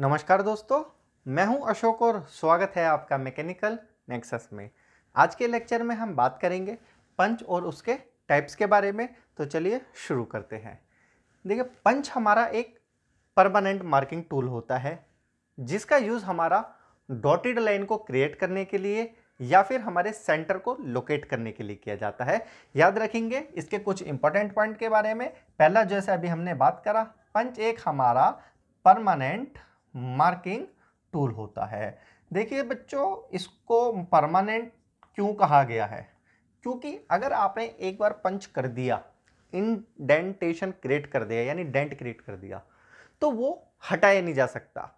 नमस्कार दोस्तों मैं हूं अशोक और स्वागत है आपका मैकेनिकल नेक्सस में आज के लेक्चर में हम बात करेंगे पंच और उसके टाइप्स के बारे में तो चलिए शुरू करते हैं देखिए पंच हमारा एक परमानेंट मार्किंग टूल होता है जिसका यूज़ हमारा डॉटेड लाइन को क्रिएट करने के लिए या फिर हमारे सेंटर को लोकेट करने के लिए किया जाता है याद रखेंगे इसके कुछ इंपॉर्टेंट पॉइंट के बारे में पहला जैसे अभी हमने बात करा पंच एक हमारा परमानेंट मार्किंग टूल होता है देखिए बच्चों इसको परमानेंट क्यों कहा गया है क्योंकि अगर आपने एक बार पंच कर दिया इंडेंटेशन क्रिएट कर दिया यानी डेंट क्रिएट कर दिया तो वो हटाया नहीं जा सकता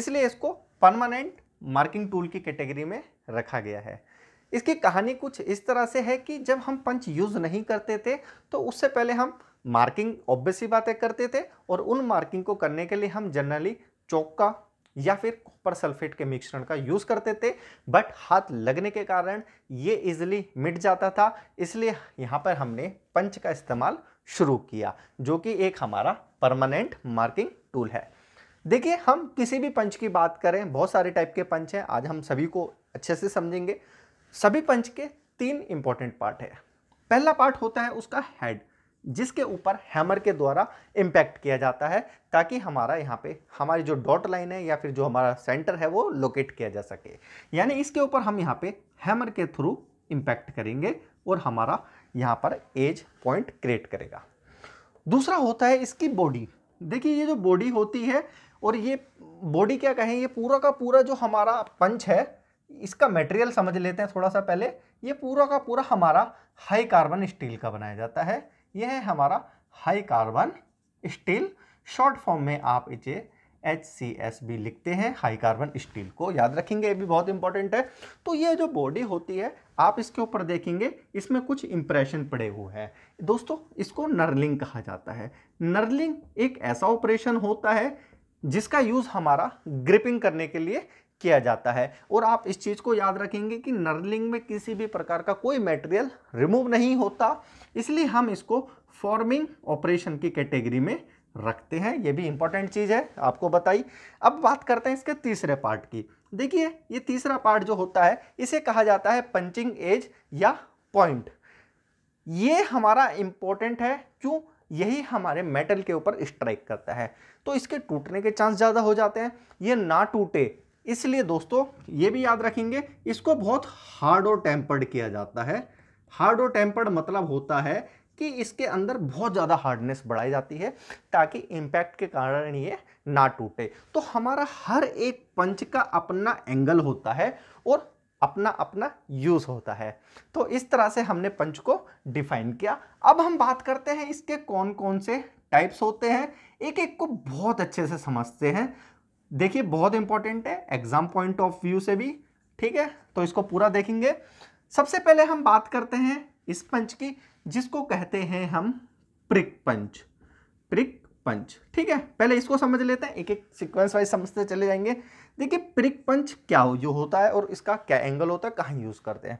इसलिए इसको परमानेंट मार्किंग टूल की कैटेगरी में रखा गया है इसकी कहानी कुछ इस तरह से है कि जब हम पंच यूज़ नहीं करते थे तो उससे पहले हम मार्किंग ऑब्वियसली बातें करते थे और उन मार्किंग को करने के लिए हम जनरली चौक का या फिर कॉपर सल्फेट के मिश्रण का यूज़ करते थे बट हाथ लगने के कारण ये इजिली मिट जाता था इसलिए यहाँ पर हमने पंच का इस्तेमाल शुरू किया जो कि एक हमारा परमानेंट मार्किंग टूल है देखिए हम किसी भी पंच की बात करें बहुत सारे टाइप के पंच हैं आज हम सभी को अच्छे से समझेंगे सभी पंच के तीन इंपॉर्टेंट पार्ट है पहला पार्ट होता है उसका हेड जिसके ऊपर हैमर के द्वारा इम्पैक्ट किया जाता है ताकि हमारा यहाँ पे हमारी जो डॉट लाइन है या फिर जो हमारा सेंटर है वो लोकेट किया जा सके यानी इसके ऊपर हम यहाँ पे हैमर के थ्रू इम्पैक्ट करेंगे और हमारा यहाँ पर एज पॉइंट क्रिएट करेगा दूसरा होता है इसकी बॉडी देखिए ये जो बॉडी होती है और ये बॉडी क्या कहें ये पूरा का पूरा जो हमारा पंच है इसका मटेरियल समझ लेते हैं थोड़ा सा पहले ये पूरा का पूरा हमारा हाई कार्बन स्टील का बनाया जाता है यह है हमारा high carbon steel short form में आप इसे एच सी एस लिखते हैं हाई कार्बन स्टील को याद रखेंगे ये भी बहुत इंपॉर्टेंट है तो ये जो बॉडी होती है आप इसके ऊपर देखेंगे इसमें कुछ इंप्रेशन पड़े हुए हैं दोस्तों इसको नर्लिंग कहा जाता है नर्लिंग एक ऐसा ऑपरेशन होता है जिसका यूज़ हमारा ग्रिपिंग करने के लिए किया जाता है और आप इस चीज़ को याद रखेंगे कि नर्लिंग में किसी भी प्रकार का कोई मटेरियल रिमूव नहीं होता इसलिए हम इसको फॉर्मिंग ऑपरेशन की कैटेगरी में रखते हैं ये भी इंपॉर्टेंट चीज़ है आपको बताई अब बात करते हैं इसके तीसरे पार्ट की देखिए ये तीसरा पार्ट जो होता है इसे कहा जाता है पंचिंग एज या पॉइंट ये हमारा इम्पोर्टेंट है क्यों यही हमारे मेटल के ऊपर स्ट्राइक करता है तो इसके टूटने के चांस ज़्यादा हो जाते हैं ये ना टूटे इसलिए दोस्तों ये भी याद रखेंगे इसको बहुत हार्ड और टेम्पर्ड किया जाता है हार्ड और टेम्पर्ड मतलब होता है कि इसके अंदर बहुत ज़्यादा हार्डनेस बढ़ाई जाती है ताकि इम्पैक्ट के कारण ये ना टूटे तो हमारा हर एक पंच का अपना एंगल होता है और अपना अपना यूज़ होता है तो इस तरह से हमने पंच को डिफाइन किया अब हम बात करते हैं इसके कौन कौन से टाइप्स होते हैं एक एक को बहुत अच्छे से समझते हैं देखिए बहुत इंपॉर्टेंट है एग्जाम पॉइंट ऑफ व्यू से भी ठीक है तो इसको पूरा देखेंगे सबसे पहले हम बात करते हैं इस पंच की जिसको कहते हैं हम प्रिक पंच प्रिक पंच ठीक है पहले इसको समझ लेते हैं एक एक सीक्वेंस वाइज समझते चले जाएंगे देखिए प्रिक पंच क्या हो जो होता है और इसका क्या एंगल होता है कहाँ यूज़ करते हैं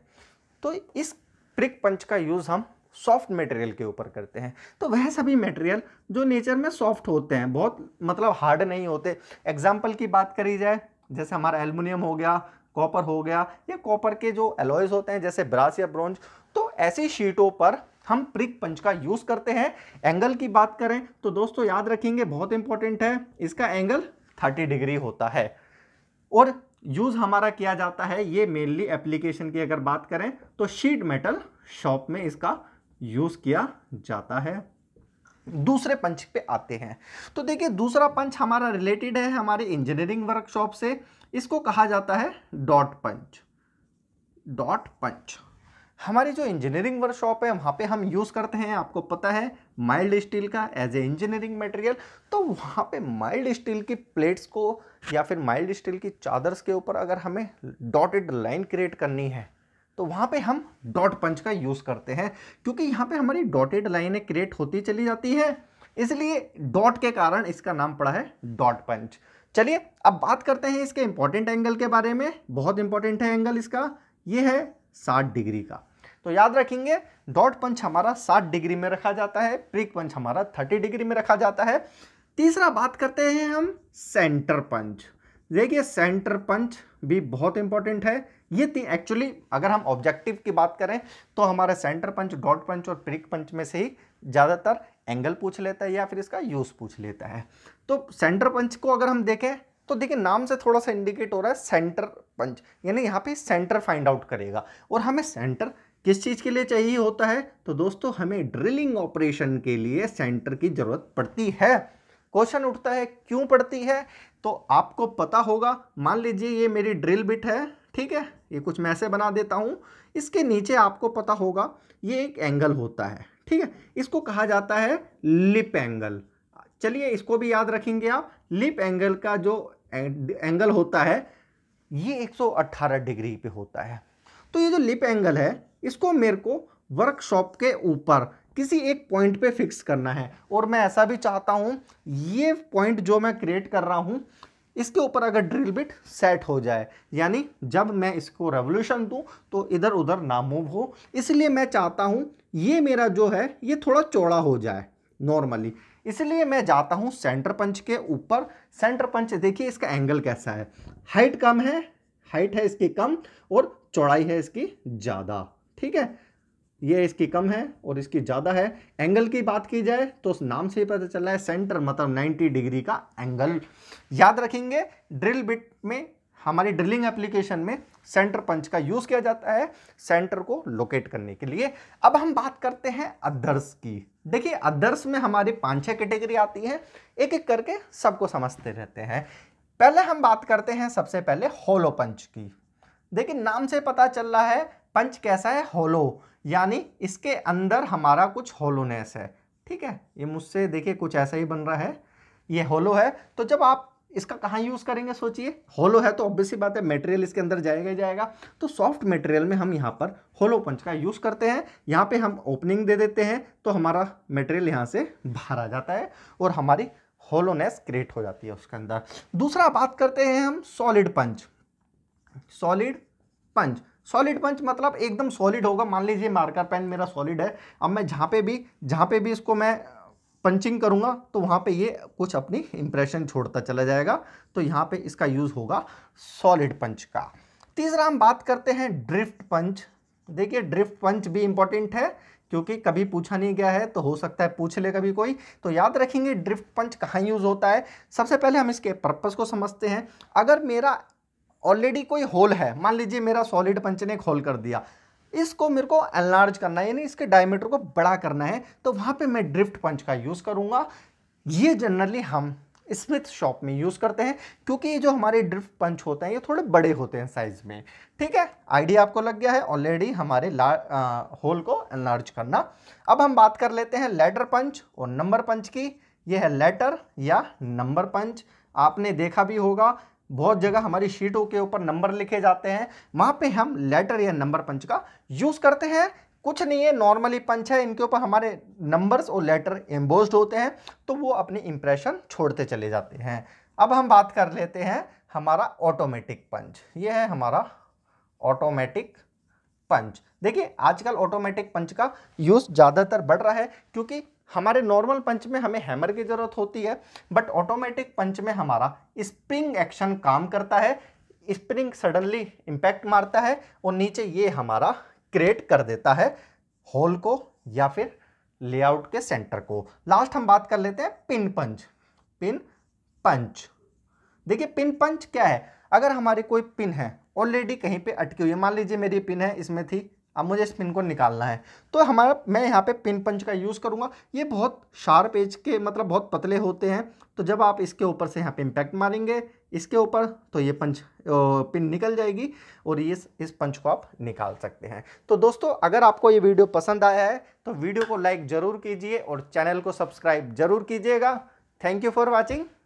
तो इस प्रिक पंच का यूज़ हम सॉफ्ट मटेरियल के ऊपर करते हैं तो वह सभी मटेरियल जो नेचर में सॉफ्ट होते हैं बहुत मतलब हार्ड नहीं होते एग्जाम्पल की बात करी जाए जैसे हमारा एलमिनियम हो गया कॉपर हो गया या कॉपर के जो एलॉयज होते हैं जैसे ब्रास या ब्रॉन्ज तो ऐसी शीटों पर हम प्रिक पंच का यूज़ करते हैं एंगल की बात करें तो दोस्तों याद रखेंगे बहुत इंपॉर्टेंट है इसका एंगल 30 डिग्री होता है और यूज़ हमारा किया जाता है ये मेनली एप्लीकेशन की अगर बात करें तो शीट मेटल शॉप में इसका यूज किया जाता है दूसरे पंच पे आते हैं तो देखिए दूसरा पंच हमारा रिलेटेड है हमारे इंजीनियरिंग वर्कशॉप से इसको कहा जाता है डॉट पंच डॉट पंच हमारी जो इंजीनियरिंग वर्कशॉप है वहाँ पे हम यूज़ करते हैं आपको पता है माइल्ड स्टील का एज ए इंजीनियरिंग मटेरियल तो वहाँ पे माइल्ड स्टील की प्लेट्स को या फिर माइल्ड स्टील की चादर्स के ऊपर अगर हमें डॉटेड लाइन क्रिएट करनी है तो वहाँ पे हम डॉट पंच का यूज़ करते हैं क्योंकि यहाँ पे हमारी डॉटेड लाइनें क्रिएट होती चली जाती है इसलिए डॉट के कारण इसका नाम पड़ा है डॉट पंच चलिए अब बात करते हैं इसके इंपॉर्टेंट एंगल के बारे में बहुत इंपॉर्टेंट है एंगल इसका ये है साठ डिग्री का तो याद रखेंगे डॉट पंच हमारा साठ डिग्री में रखा जाता है प्रिक पंच हमारा थर्टी डिग्री में रखा जाता है तीसरा बात करते हैं हम सेंटर पंच देखिए सेंटर पंच भी बहुत इंपॉर्टेंट है ये एक्चुअली अगर हम ऑब्जेक्टिव की बात करें तो हमारे सेंटर पंच डॉट पंच और प्रिक पंच में से ही ज़्यादातर एंगल पूछ लेता है या फिर इसका यूज़ पूछ लेता है तो सेंटर पंच को अगर हम देखें तो देखिए नाम से थोड़ा सा इंडिकेट हो रहा है सेंटर पंच यानी यहाँ पे सेंटर फाइंड आउट करेगा और हमें सेंटर किस चीज़ के लिए चाहिए होता है तो दोस्तों हमें ड्रिलिंग ऑपरेशन के लिए सेंटर की ज़रूरत पड़ती है क्वेश्चन उठता है क्यों पड़ती है तो आपको पता होगा मान लीजिए ये मेरी ड्रिल बिट है ठीक है ये कुछ मैं ऐसे बना देता हूँ इसके नीचे आपको पता होगा ये एक एंगल होता है ठीक है इसको कहा जाता है लिप एंगल चलिए इसको भी याद रखेंगे आप लिप एंगल का जो एंगल होता है ये 118 डिग्री पे होता है तो ये जो लिप एंगल है इसको मेरे को वर्कशॉप के ऊपर किसी एक पॉइंट पे फिक्स करना है और मैं ऐसा भी चाहता हूँ ये पॉइंट जो मैं क्रिएट कर रहा हूँ इसके ऊपर अगर ड्रिल बिट सेट हो जाए यानी जब मैं इसको रेवोल्यूशन दूँ तो इधर उधर ना मूव हो इसलिए मैं चाहता हूँ ये मेरा जो है ये थोड़ा चौड़ा हो जाए नॉर्मली इसलिए मैं जाता हूँ सेंटर पंच के ऊपर सेंटर पंच देखिए इसका एंगल कैसा है हाइट कम है हाइट है इसकी कम और चौड़ाई है इसकी ज़्यादा ठीक है ये इसकी कम है और इसकी ज़्यादा है एंगल की बात की जाए तो उस नाम से ही पता चल रहा है सेंटर मतलब 90 डिग्री का एंगल याद रखेंगे ड्रिल बिट में हमारी ड्रिलिंग एप्लीकेशन में सेंटर पंच का यूज़ किया जाता है सेंटर को लोकेट करने के लिए अब हम बात करते हैं अदर्स की देखिए अदर्स में हमारी पाँच छः कैटेगरी आती है एक एक करके सबको समझते रहते हैं पहले हम बात करते हैं सबसे पहले होलो पंच की देखिए नाम से पता चल रहा है पंच कैसा है होलो यानी इसके अंदर हमारा कुछ होलोनेस है ठीक है ये मुझसे देखिए कुछ ऐसा ही बन रहा है ये होलो है तो जब आप इसका कहाँ यूज़ करेंगे सोचिए होलो है तो ऑब्वियसली बात है मटेरियल इसके अंदर जाएगा ही जाएगा तो सॉफ्ट मटेरियल में हम यहाँ पर होलो पंच का यूज़ करते हैं यहाँ पे हम ओपनिंग दे देते हैं तो हमारा मटेरियल यहाँ से बाहर आ जाता है और हमारी होलोनेस क्रिएट हो जाती है उसके अंदर दूसरा बात करते हैं हम solid punch solid punch solid punch मतलब एकदम सॉलिड होगा मान लीजिए मार्कर पेन मेरा सॉलिड है अब मैं जहाँ पे भी जहाँ पे भी इसको मैं पंचिंग करूँगा तो वहाँ पे ये कुछ अपनी इम्प्रेशन छोड़ता चला जाएगा तो यहाँ पे इसका यूज़ होगा सॉलिड पंच का तीसरा हम बात करते हैं ड्रिफ्ट पंच देखिए ड्रिफ्ट पंच भी इम्पॉर्टेंट है क्योंकि कभी पूछा नहीं गया है तो हो सकता है पूछ ले कभी कोई तो याद रखेंगे ड्रिफ्ट पंच कहाँ यूज़ होता है सबसे पहले हम इसके पर्पज़ को समझते हैं अगर मेरा ऑलरेडी कोई होल है मान लीजिए मेरा सॉलिड पंच ने एक होल कर दिया इसको मेरे को एनलार्ज करना है यानी इसके डायमीटर को बड़ा करना है तो वहाँ पे मैं ड्रिफ्ट पंच का यूज़ करूँगा ये जनरली हम स्मिथ शॉप में यूज़ करते हैं क्योंकि ये जो हमारे ड्रिफ्ट पंच होते हैं ये थोड़े बड़े होते हैं साइज़ में ठीक है आइडिया आपको लग गया है ऑलरेडी हमारे ला आ, होल को एनलार्ज करना अब हम बात कर लेते हैं लेटर पंच और नंबर पंच की यह है लेटर या नंबर पंच आपने देखा भी होगा बहुत जगह हमारी शीटों के ऊपर नंबर लिखे जाते हैं वहाँ पे हम लेटर या नंबर पंच का यूज़ करते हैं कुछ नहीं है नॉर्मली पंच है इनके ऊपर हमारे नंबर्स और लेटर एम्बोस्ड होते हैं तो वो अपनी इम्प्रेशन छोड़ते चले जाते हैं अब हम बात कर लेते हैं हमारा ऑटोमेटिक पंच ये है हमारा ऑटोमेटिक पंच देखिए आजकल ऑटोमेटिक पंच का यूज़ ज़्यादातर बढ़ रहा है क्योंकि हमारे नॉर्मल पंच में हमें हैमर की ज़रूरत होती है बट ऑटोमेटिक पंच में हमारा स्प्रिंग एक्शन काम करता है स्प्रिंग सडनली इम्पैक्ट मारता है और नीचे ये हमारा क्रिएट कर देता है होल को या फिर लेआउट के सेंटर को लास्ट हम बात कर लेते हैं पिन पंच पिन पंच देखिए पिन पंच क्या है अगर हमारी कोई पिन है ऑलरेडी कहीं पे अटकी हुई है मान लीजिए मेरी पिन है इसमें थी अब मुझे इस पिन को निकालना है तो हमारा मैं यहाँ पे पिन पंच का यूज़ करूँगा ये बहुत शार्प एज के मतलब बहुत पतले होते हैं तो जब आप इसके ऊपर से यहाँ पे इम्पैक्ट मारेंगे इसके ऊपर तो ये पंच पिन निकल जाएगी और ये इस, इस पंच को आप निकाल सकते हैं तो दोस्तों अगर आपको ये वीडियो पसंद आया है तो वीडियो को लाइक ज़रूर कीजिए और चैनल को सब्सक्राइब ज़रूर कीजिएगा थैंक यू फॉर वॉचिंग